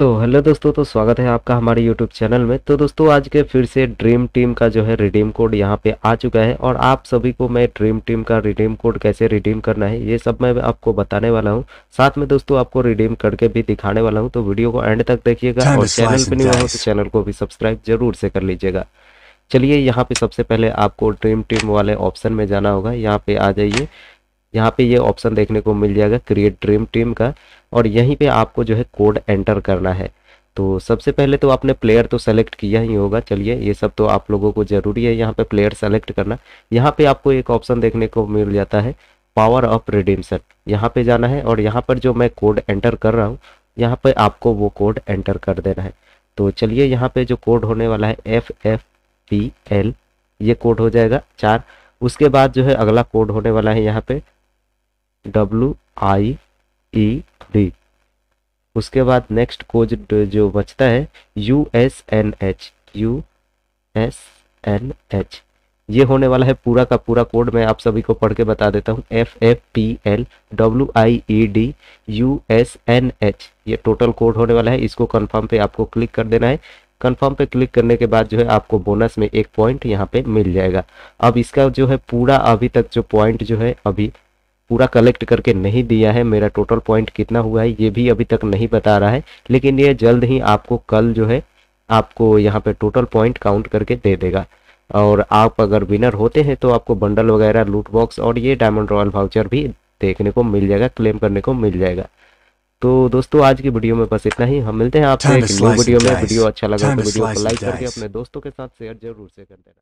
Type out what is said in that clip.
तो हेलो दोस्तों तो स्वागत है आपका हमारे यूट्यूब चैनल में तो दोस्तों आज के फिर से ड्रीम टीम का जो है रिडीम कोड यहाँ पे आ चुका है और आप सभी को मैं ड्रीम टीम का रिडीम कोड कैसे रिडीम करना है ये सब मैं आपको बताने वाला हूँ साथ में दोस्तों आपको रिडीम करके भी दिखाने वाला हूँ तो वीडियो को एंड तक देखिएगा और चैनल पर नहीं हो तो चैनल को भी सब्सक्राइब जरूर से कर लीजिएगा चलिए यहाँ पे सबसे पहले आपको ड्रीम टीम वाले ऑप्शन में जाना होगा यहाँ पे आ जाइए यहाँ पे ये ऑप्शन देखने को मिल जाएगा क्रिएट ड्रीम टीम का और यहीं पे आपको जो है कोड एंटर करना है तो सबसे पहले तो आपने प्लेयर तो सेलेक्ट किया ही होगा चलिए ये सब तो आप लोगों को ज़रूरी है यहाँ पे प्लेयर सेलेक्ट करना यहाँ पे आपको एक ऑप्शन देखने को मिल जाता है पावर ऑफ रिडीमसन यहाँ पे जाना है और यहाँ पर जो मैं कोड एंटर कर रहा हूँ यहाँ पर आपको वो कोड एंटर कर देना है तो चलिए यहाँ पे जो कोड होने वाला है एफ एफ पी एल ये कोड हो जाएगा चार उसके बाद जो है अगला कोड होने वाला है यहाँ पे डब्लू आई ई डी उसके बाद नेक्स्ट कोज जो बचता है U S N H U S N H ये होने वाला है पूरा का पूरा कोड मैं आप सभी को पढ़ के बता देता हूँ F F P L W I E D U S N H ये टोटल कोड होने वाला है इसको कंफर्म पे आपको क्लिक कर देना है कंफर्म पे क्लिक करने के बाद जो है आपको बोनस में एक पॉइंट यहाँ पे मिल जाएगा अब इसका जो है पूरा अभी तक जो पॉइंट जो है अभी पूरा कलेक्ट करके नहीं दिया है मेरा टोटल पॉइंट कितना हुआ है ये भी अभी तक नहीं बता रहा है लेकिन ये जल्द ही आपको कल जो है आपको यहाँ पे टोटल पॉइंट काउंट करके दे देगा और आप अगर विनर होते हैं तो आपको बंडल वगैरह लूट बॉक्स और ये डायमंड रॉयल वाउचर भी देखने को मिल जाएगा क्लेम करने को मिल जाएगा तो दोस्तों आज की वीडियो में बस इतना ही हम मिलते हैं आपसे एक वीडियो में वीडियो अच्छा लगा तो वीडियो को लाइक करके अपने दोस्तों के साथ शेयर जरूर से कर देना